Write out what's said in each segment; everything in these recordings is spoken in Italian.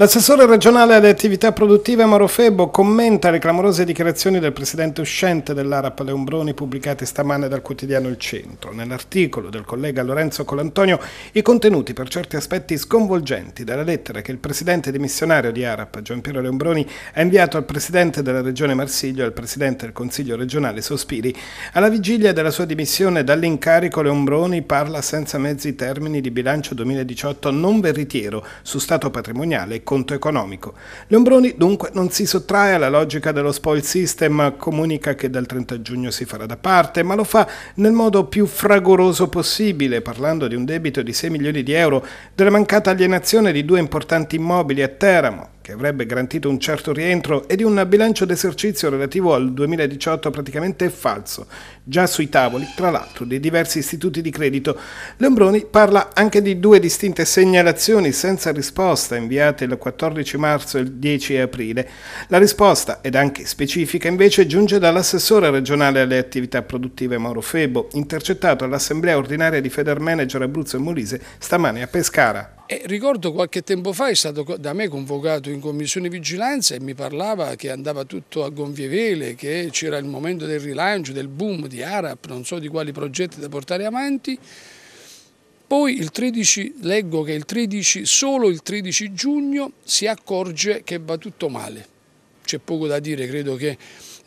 L'assessore regionale alle attività produttive Mauro Febo commenta le clamorose dichiarazioni del presidente uscente dell'ARAP Leombroni pubblicate stamane dal quotidiano Il Centro. Nell'articolo del collega Lorenzo Colantonio i contenuti per certi aspetti sconvolgenti della lettera che il presidente dimissionario di ARAP Giampiero Leombroni ha inviato al presidente della regione Marsiglio e al presidente del consiglio regionale Sospiri. Alla vigilia della sua dimissione dall'incarico Leombroni parla senza mezzi termini di bilancio 2018 non veritiero su stato patrimoniale e conto economico. Lombroni dunque non si sottrae alla logica dello spoil system, comunica che dal 30 giugno si farà da parte, ma lo fa nel modo più fragoroso possibile, parlando di un debito di 6 milioni di euro, della mancata alienazione di due importanti immobili a Teramo, che avrebbe garantito un certo rientro, e di un bilancio d'esercizio relativo al 2018 praticamente falso, già sui tavoli, tra l'altro, di diversi istituti di credito. Lembroni parla anche di due distinte segnalazioni senza risposta inviate il 14 marzo e il 10 aprile. La risposta, ed anche specifica, invece giunge dall'assessore regionale alle attività produttive Mauro Febo, intercettato all'assemblea ordinaria di Federmanager Abruzzo e Molise stamane a Pescara. E ricordo qualche tempo fa è stato da me convocato in commissione vigilanza e mi parlava che andava tutto a gonfie vele, che c'era il momento del rilancio, del boom di Arap, non so di quali progetti da portare avanti. Poi il 13, leggo che il 13, solo il 13 giugno si accorge che va tutto male. C'è poco da dire, credo che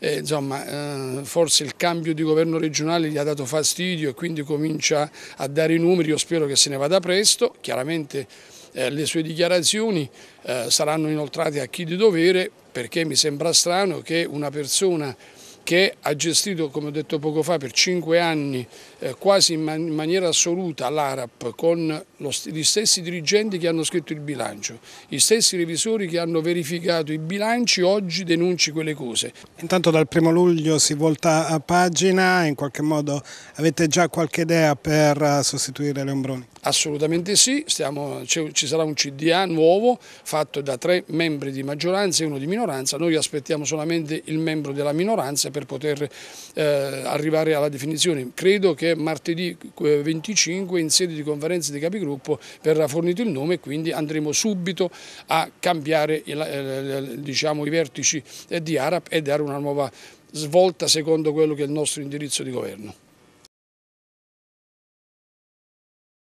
eh, insomma, eh, forse il cambio di governo regionale gli ha dato fastidio e quindi comincia a dare i numeri, io spero che se ne vada presto, chiaramente eh, le sue dichiarazioni eh, saranno inoltrate a chi di dovere perché mi sembra strano che una persona che ha gestito, come ho detto poco fa, per cinque anni eh, quasi in, man in, maniera assoluta l'ARAP con st gli stessi dirigenti che hanno scritto il bilancio, gli stessi revisori che hanno verificato i bilanci, oggi denunci quelle cose. Intanto dal primo luglio si volta a pagina, in qualche modo avete già qualche idea per eh, sostituire le Assolutamente sì, Stiamo, ci sarà un CDA nuovo fatto da tre membri di maggioranza e uno di minoranza, noi aspettiamo solamente il membro della minoranza per poter eh, arrivare alla definizione. Credo che martedì 25 eh, in sede di conferenza di capigruppo verrà fornito il nome e quindi andremo subito a cambiare il, eh, diciamo, i vertici eh, di Arap e dare una nuova svolta secondo quello che è il nostro indirizzo di governo.